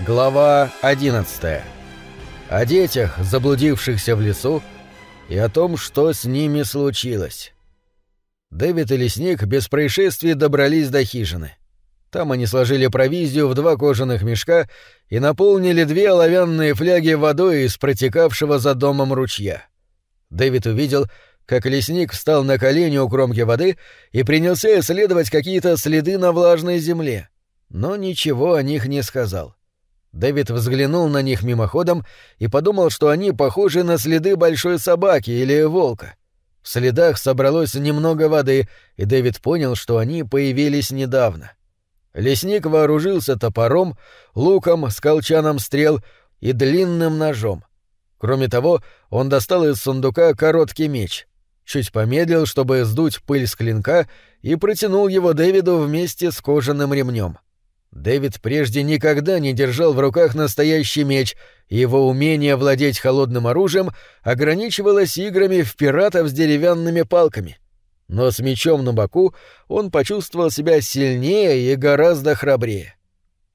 Глава 11. О детях, заблудившихся в лесу, и о том, что с ними случилось. Дэвид и лесник без происшествий добрались до хижины. Там они сложили провизию в два кожаных мешка и наполнили две оловянные фляги водой из протекавшего за домом ручья. Дэвид увидел, как лесник встал на колени у кромки воды и принялся исследовать какие-то следы на влажной земле, но ничего о них не сказал. Дэвид взглянул на них мимоходом и подумал, что они похожи на следы большой собаки или волка. В следах собралось немного воды, и Дэвид понял, что они появились недавно. Лесник вооружился топором, луком с колчаном стрел и длинным ножом. Кроме того, он достал из сундука короткий меч, чуть помедлил, чтобы сдуть пыль с клинка, и протянул его Дэвиду вместе с кожаным ремнем. Дэвид прежде никогда не держал в руках настоящий меч, и его умение владеть холодным оружием ограничивалось играми в пиратов с деревянными палками. Но с мечом на боку он почувствовал себя сильнее и гораздо храбрее.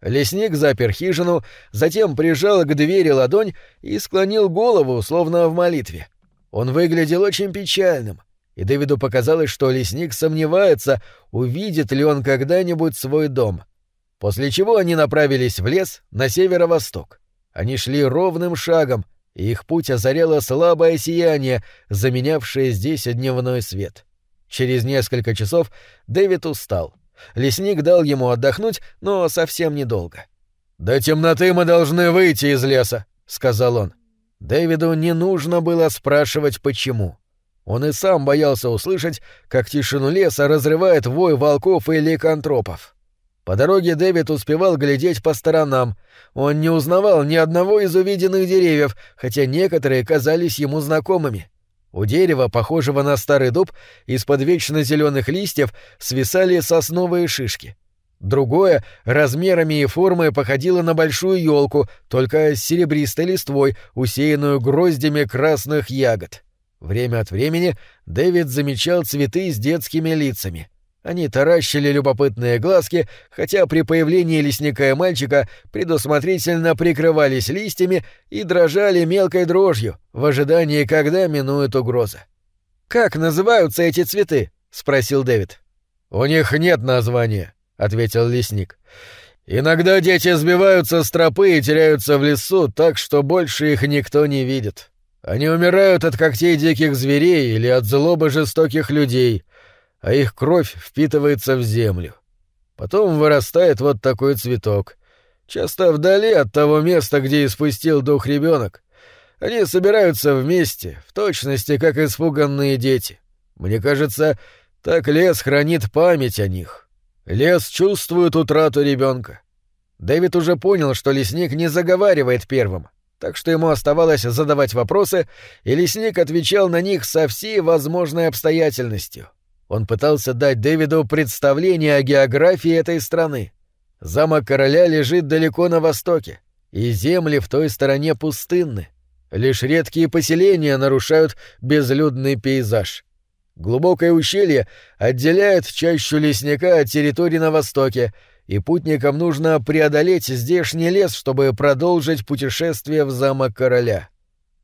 Лесник запер хижину, затем прижал к двери ладонь и склонил голову, словно в молитве. Он выглядел очень печальным, и Дэвиду показалось, что лесник сомневается, увидит ли он когда-нибудь свой дом — после чего они направились в лес на северо-восток. Они шли ровным шагом, и их путь озаряло слабое сияние, заменявшее здесь дневной свет. Через несколько часов Дэвид устал. Лесник дал ему отдохнуть, но совсем недолго. «До темноты мы должны выйти из леса», — сказал он. Дэвиду не нужно было спрашивать, почему. Он и сам боялся услышать, как тишину леса разрывает вой волков и ликантропов. По дороге Дэвид успевал глядеть по сторонам. Он не узнавал ни одного из увиденных деревьев, хотя некоторые казались ему знакомыми. У дерева, похожего на старый дуб, из-под вечно зеленых листьев свисали сосновые шишки. Другое, размерами и формой, походило на большую елку, только с серебристой листвой, усеянную гроздями красных ягод. Время от времени Дэвид замечал цветы с детскими лицами — они таращили любопытные глазки, хотя при появлении лесника и мальчика предусмотрительно прикрывались листьями и дрожали мелкой дрожью в ожидании, когда минует угроза. «Как называются эти цветы?» — спросил Дэвид. «У них нет названия», — ответил лесник. «Иногда дети сбиваются с тропы и теряются в лесу так, что больше их никто не видит. Они умирают от когтей диких зверей или от злобы жестоких людей» а их кровь впитывается в землю. Потом вырастает вот такой цветок. Часто вдали от того места, где испустил дух ребенок. Они собираются вместе, в точности, как испуганные дети. Мне кажется, так лес хранит память о них. Лес чувствует утрату ребенка. Дэвид уже понял, что лесник не заговаривает первым, так что ему оставалось задавать вопросы, и лесник отвечал на них со всей возможной обстоятельностью. Он пытался дать Дэвиду представление о географии этой страны. Замок короля лежит далеко на востоке, и земли в той стороне пустынны. Лишь редкие поселения нарушают безлюдный пейзаж. Глубокое ущелье отделяет чащу лесника от территории на востоке, и путникам нужно преодолеть здешний лес, чтобы продолжить путешествие в замок короля.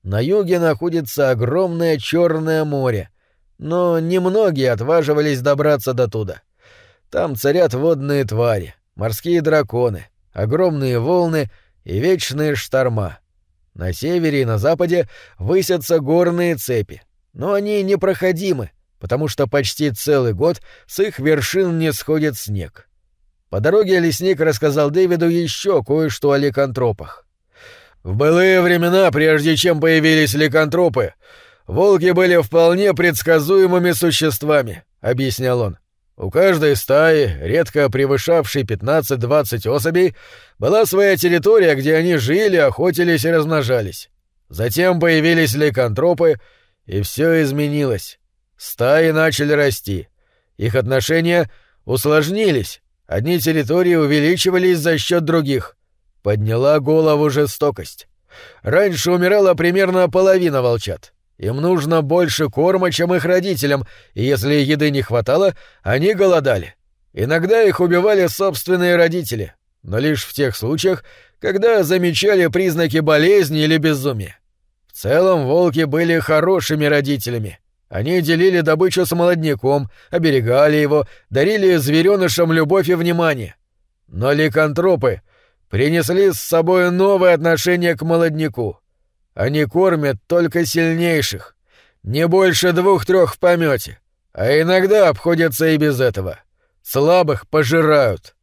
На юге находится огромное Черное море — но немногие отваживались добраться до туда. Там царят водные твари, морские драконы, огромные волны и вечные шторма. На севере и на западе высятся горные цепи, но они непроходимы, потому что почти целый год с их вершин не сходит снег. По дороге лесник рассказал Дэвиду еще кое-что о ликантропах. В былые времена, прежде чем появились ликантропы, «Волки были вполне предсказуемыми существами», — объяснял он. «У каждой стаи, редко превышавшей 15-20 особей, была своя территория, где они жили, охотились и размножались. Затем появились ликантропы, и все изменилось. Стаи начали расти. Их отношения усложнились, одни территории увеличивались за счет других. Подняла голову жестокость. Раньше умирала примерно половина волчат. Им нужно больше корма, чем их родителям, и если еды не хватало, они голодали. Иногда их убивали собственные родители, но лишь в тех случаях, когда замечали признаки болезни или безумия. В целом волки были хорошими родителями. Они делили добычу с молодняком, оберегали его, дарили зверёнышам любовь и внимание. Но ликантропы принесли с собой новое отношение к молодняку — они кормят только сильнейших. Не больше двух-трех в помете. А иногда обходятся и без этого. Слабых пожирают.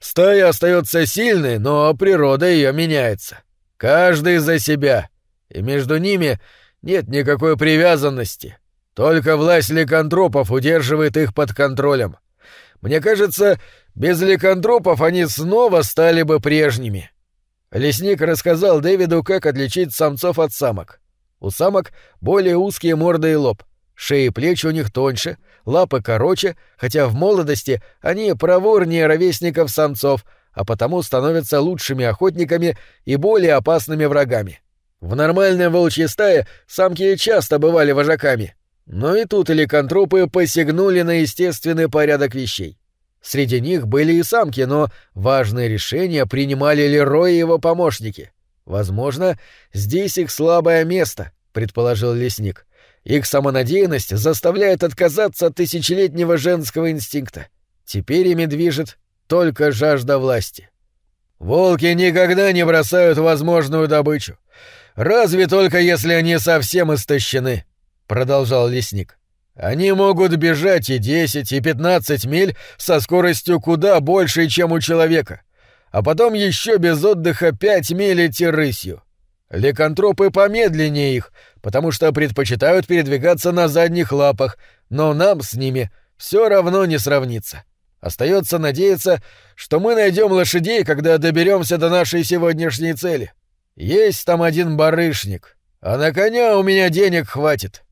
Стая остается сильной, но природа ее меняется. Каждый за себя. И между ними нет никакой привязанности. Только власть ликантропов удерживает их под контролем. Мне кажется, без ликантропов они снова стали бы прежними. Лесник рассказал Дэвиду, как отличить самцов от самок. У самок более узкие морды и лоб, шеи и плечи у них тоньше, лапы короче, хотя в молодости они проворнее ровесников самцов, а потому становятся лучшими охотниками и более опасными врагами. В нормальной волчьей стае самки часто бывали вожаками, но и тут эликантропы посягнули на естественный порядок вещей. Среди них были и самки, но важные решения принимали Лерой и его помощники. Возможно, здесь их слабое место, предположил лесник. Их самонадеянность заставляет отказаться от тысячелетнего женского инстинкта. Теперь ими движет только жажда власти. Волки никогда не бросают возможную добычу. Разве только если они совсем истощены, продолжал лесник. Они могут бежать и 10, и 15 миль со скоростью куда большей, чем у человека. А потом еще без отдыха 5 миль идти рысью. Ликантропы помедленнее их, потому что предпочитают передвигаться на задних лапах, но нам с ними все равно не сравнится. Остается надеяться, что мы найдем лошадей, когда доберемся до нашей сегодняшней цели. Есть там один барышник, а на коня у меня денег хватит.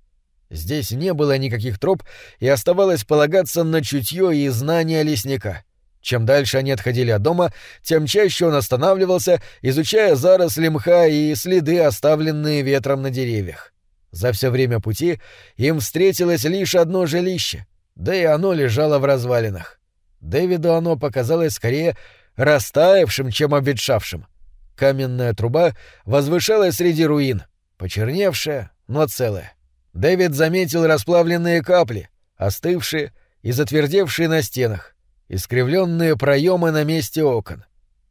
Здесь не было никаких троп, и оставалось полагаться на чутье и знания лесника. Чем дальше они отходили от дома, тем чаще он останавливался, изучая заросли мха и следы, оставленные ветром на деревьях. За все время пути им встретилось лишь одно жилище, да и оно лежало в развалинах. Дэвиду оно показалось скорее растаявшим, чем обветшавшим. Каменная труба возвышалась среди руин, почерневшая, но целая. Дэвид заметил расплавленные капли, остывшие и затвердевшие на стенах, искривленные проемы на месте окон.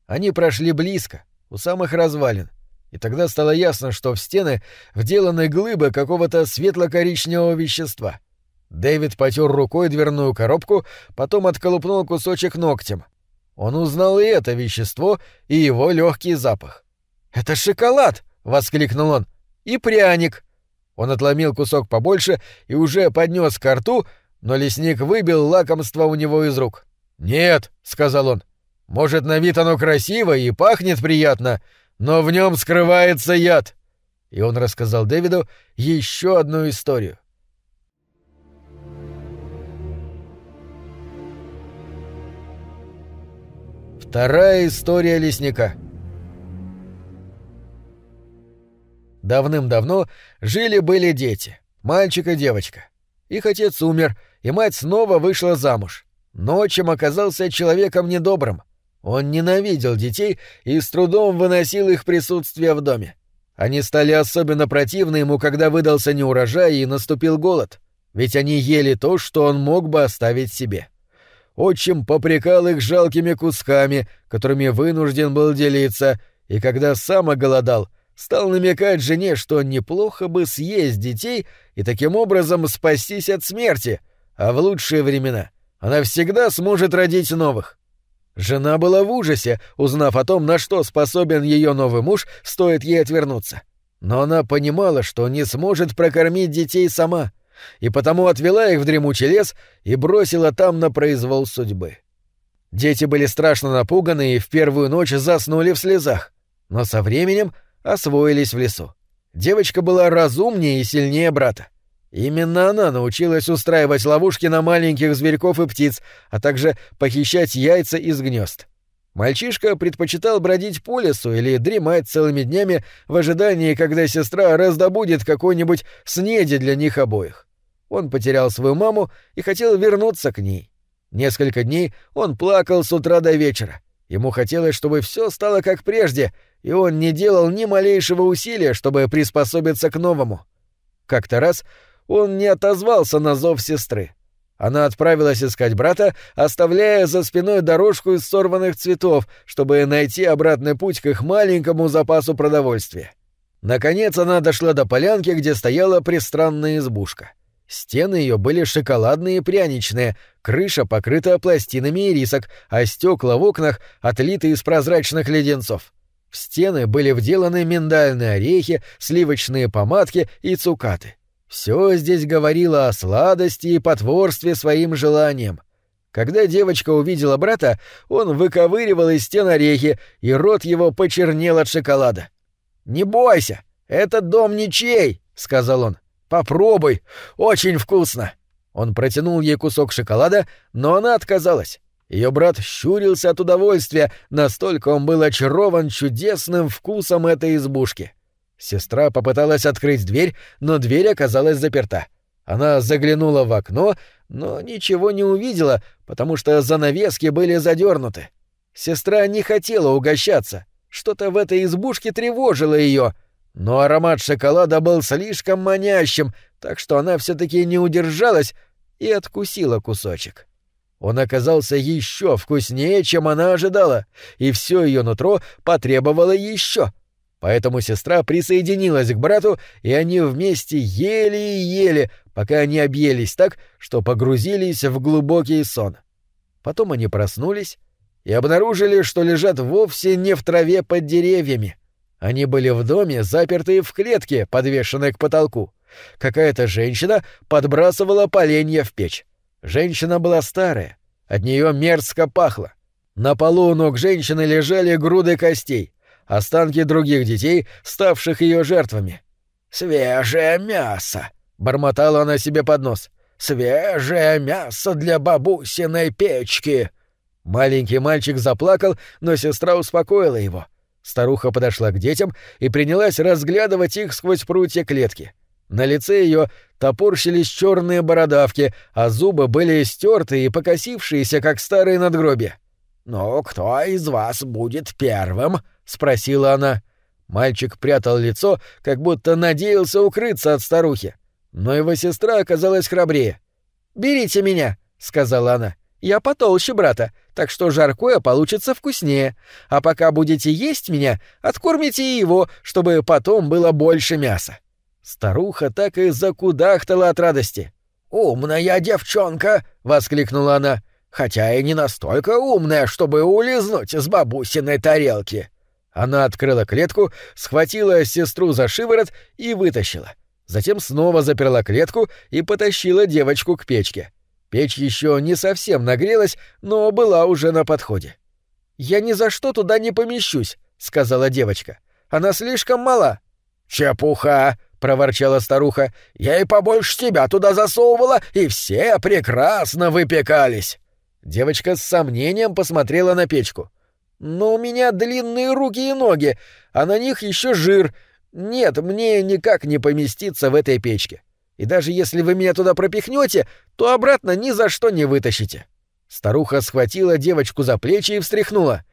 Они прошли близко, у самых развалин, и тогда стало ясно, что в стены вделаны глыбы какого-то светло-коричневого вещества. Дэвид потер рукой дверную коробку, потом отколупнул кусочек ногтем. Он узнал и это вещество, и его легкий запах. «Это шоколад!» — воскликнул он. «И пряник!» Он отломил кусок побольше и уже поднес ко рту, но лесник выбил лакомство у него из рук. «Нет», — сказал он, — «может, на вид оно красиво и пахнет приятно, но в нем скрывается яд». И он рассказал Дэвиду еще одну историю. Вторая история лесника — Давным-давно жили-были дети, мальчик и девочка. Их отец умер, и мать снова вышла замуж. Но чем оказался человеком недобрым. Он ненавидел детей и с трудом выносил их присутствие в доме. Они стали особенно противны ему, когда выдался неурожай и наступил голод, ведь они ели то, что он мог бы оставить себе. Отчим попрекал их жалкими кусками, которыми вынужден был делиться, и когда сам оголодал — стал намекать жене, что неплохо бы съесть детей и таким образом спастись от смерти, а в лучшие времена она всегда сможет родить новых. Жена была в ужасе, узнав о том, на что способен ее новый муж, стоит ей отвернуться. Но она понимала, что не сможет прокормить детей сама, и потому отвела их в дремучий лес и бросила там на произвол судьбы. Дети были страшно напуганы и в первую ночь заснули в слезах, но со временем — освоились в лесу. Девочка была разумнее и сильнее брата. Именно она научилась устраивать ловушки на маленьких зверьков и птиц, а также похищать яйца из гнезд. Мальчишка предпочитал бродить по лесу или дремать целыми днями в ожидании, когда сестра раздобудет какой-нибудь снеди для них обоих. Он потерял свою маму и хотел вернуться к ней. Несколько дней он плакал с утра до вечера — Ему хотелось, чтобы все стало как прежде, и он не делал ни малейшего усилия, чтобы приспособиться к новому. Как-то раз он не отозвался на зов сестры. Она отправилась искать брата, оставляя за спиной дорожку из сорванных цветов, чтобы найти обратный путь к их маленькому запасу продовольствия. Наконец она дошла до полянки, где стояла пристранная избушка. Стены ее были шоколадные и пряничные, крыша покрыта пластинами ирисок, а стекла в окнах отлиты из прозрачных леденцов. В стены были вделаны миндальные орехи, сливочные помадки и цукаты. Все здесь говорило о сладости и потворстве своим желаниям. Когда девочка увидела брата, он выковыривал из стен орехи, и рот его почернел от шоколада. «Не бойся, этот дом ничей!» — сказал он. Попробуй, очень вкусно. Он протянул ей кусок шоколада, но она отказалась. Ее брат щурился от удовольствия, настолько он был очарован чудесным вкусом этой избушки. Сестра попыталась открыть дверь, но дверь оказалась заперта. Она заглянула в окно, но ничего не увидела, потому что занавески были задернуты. Сестра не хотела угощаться. Что-то в этой избушке тревожило ее — но аромат шоколада был слишком манящим, так что она все-таки не удержалась и откусила кусочек. Он оказался еще вкуснее, чем она ожидала, и все ее нутро потребовало еще. Поэтому сестра присоединилась к брату, и они вместе ели и ели, пока они объелись так, что погрузились в глубокий сон. Потом они проснулись и обнаружили, что лежат вовсе не в траве под деревьями. Они были в доме, запертые в клетке, подвешенной к потолку. Какая-то женщина подбрасывала поленья в печь. Женщина была старая, от нее мерзко пахло. На полу у ног женщины лежали груды костей, останки других детей, ставших ее жертвами. «Свежее мясо!» — бормотала она себе под нос. «Свежее мясо для бабусиной печки!» Маленький мальчик заплакал, но сестра успокоила его — Старуха подошла к детям и принялась разглядывать их сквозь прутья клетки. На лице ее топорщились черные бородавки, а зубы были стерты и покосившиеся, как старые надгробия. «Ну, кто из вас будет первым?» — спросила она. Мальчик прятал лицо, как будто надеялся укрыться от старухи. Но его сестра оказалась храбрее. «Берите меня!» — сказала она. Я потолще брата, так что жаркое получится вкуснее. А пока будете есть меня, откормите и его, чтобы потом было больше мяса». Старуха так и закудахтала от радости. «Умная девчонка!» — воскликнула она. «Хотя и не настолько умная, чтобы улизнуть с бабусиной тарелки». Она открыла клетку, схватила сестру за шиворот и вытащила. Затем снова заперла клетку и потащила девочку к печке. — Печь еще не совсем нагрелась, но была уже на подходе. «Я ни за что туда не помещусь», — сказала девочка. «Она слишком мала». «Чепуха!» — проворчала старуха. «Я и побольше тебя туда засовывала, и все прекрасно выпекались!» Девочка с сомнением посмотрела на печку. «Но у меня длинные руки и ноги, а на них еще жир. Нет, мне никак не поместиться в этой печке и даже если вы меня туда пропихнете, то обратно ни за что не вытащите». Старуха схватила девочку за плечи и встряхнула.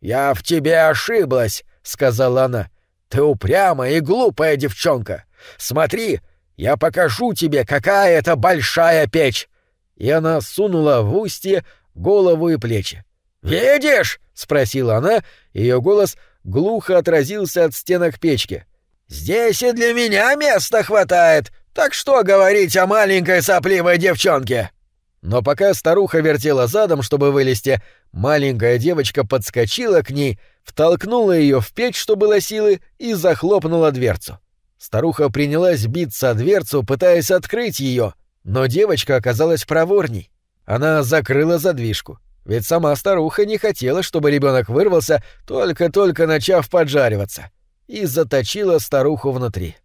«Я в тебе ошиблась», — сказала она. «Ты упрямая и глупая девчонка. Смотри, я покажу тебе, какая это большая печь!» И она сунула в устье голову и плечи. «Видишь?» — спросила она, ее голос глухо отразился от стенок печки. «Здесь и для меня места хватает!» Так что говорить о маленькой сопливой девчонке? Но пока старуха вертела задом, чтобы вылезти, маленькая девочка подскочила к ней, втолкнула ее в печь, что было силы, и захлопнула дверцу. Старуха принялась биться о дверцу, пытаясь открыть ее, но девочка оказалась проворней. Она закрыла задвижку. Ведь сама старуха не хотела, чтобы ребенок вырвался, только-только начав поджариваться, и заточила старуху внутри.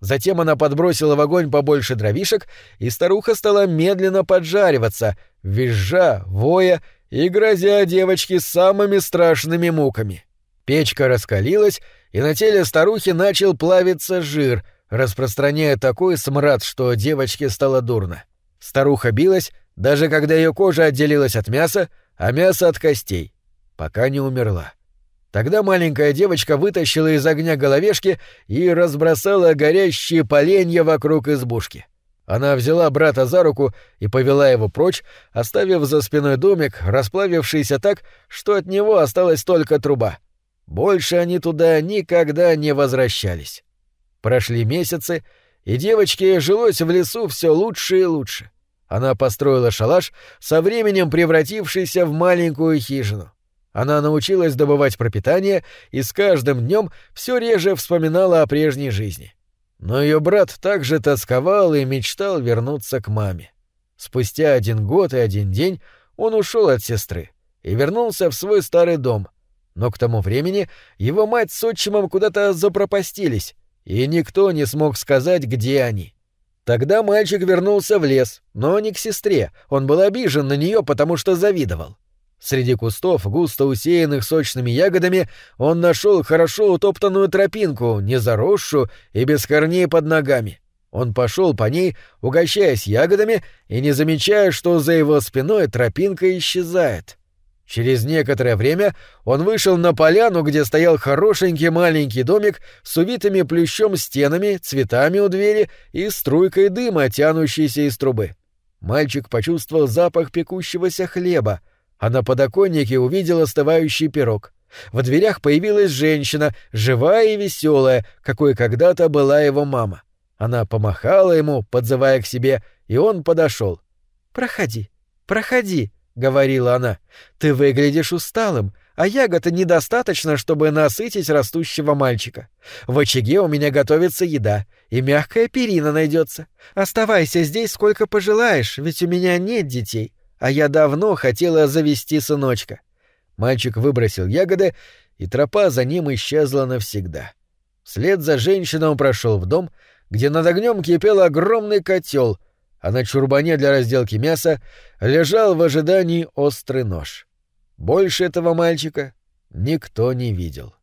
Затем она подбросила в огонь побольше дровишек, и старуха стала медленно поджариваться, визжа, воя и грозя девочке самыми страшными муками. Печка раскалилась, и на теле старухи начал плавиться жир, распространяя такой смрад, что девочке стало дурно. Старуха билась, даже когда ее кожа отделилась от мяса, а мясо от костей, пока не умерла. Тогда маленькая девочка вытащила из огня головешки и разбросала горящие поленья вокруг избушки. Она взяла брата за руку и повела его прочь, оставив за спиной домик, расплавившийся так, что от него осталась только труба. Больше они туда никогда не возвращались. Прошли месяцы, и девочке жилось в лесу все лучше и лучше. Она построила шалаш, со временем превратившийся в маленькую хижину. Она научилась добывать пропитание и с каждым днем все реже вспоминала о прежней жизни. Но ее брат также тосковал и мечтал вернуться к маме. Спустя один год и один день он ушел от сестры и вернулся в свой старый дом. Но к тому времени его мать с отчимом куда-то запропастились, и никто не смог сказать, где они. Тогда мальчик вернулся в лес, но не к сестре, он был обижен на нее, потому что завидовал. Среди кустов, густо усеянных сочными ягодами, он нашел хорошо утоптанную тропинку, не заросшую и без корней под ногами. Он пошел по ней, угощаясь ягодами и не замечая, что за его спиной тропинка исчезает. Через некоторое время он вышел на поляну, где стоял хорошенький маленький домик с увитыми плющом стенами, цветами у двери и струйкой дыма, тянущейся из трубы. Мальчик почувствовал запах пекущегося хлеба — а на подоконнике увидел остывающий пирог. В дверях появилась женщина, живая и веселая, какой когда-то была его мама. Она помахала ему, подзывая к себе, и он подошел. «Проходи, проходи», — говорила она. «Ты выглядишь усталым, а ягод недостаточно, чтобы насытить растущего мальчика. В очаге у меня готовится еда, и мягкая перина найдется. Оставайся здесь сколько пожелаешь, ведь у меня нет детей а я давно хотела завести сыночка. Мальчик выбросил ягоды, и тропа за ним исчезла навсегда. Вслед за женщиной он прошел в дом, где над огнем кипел огромный котел, а на чурбане для разделки мяса лежал в ожидании острый нож. Больше этого мальчика никто не видел.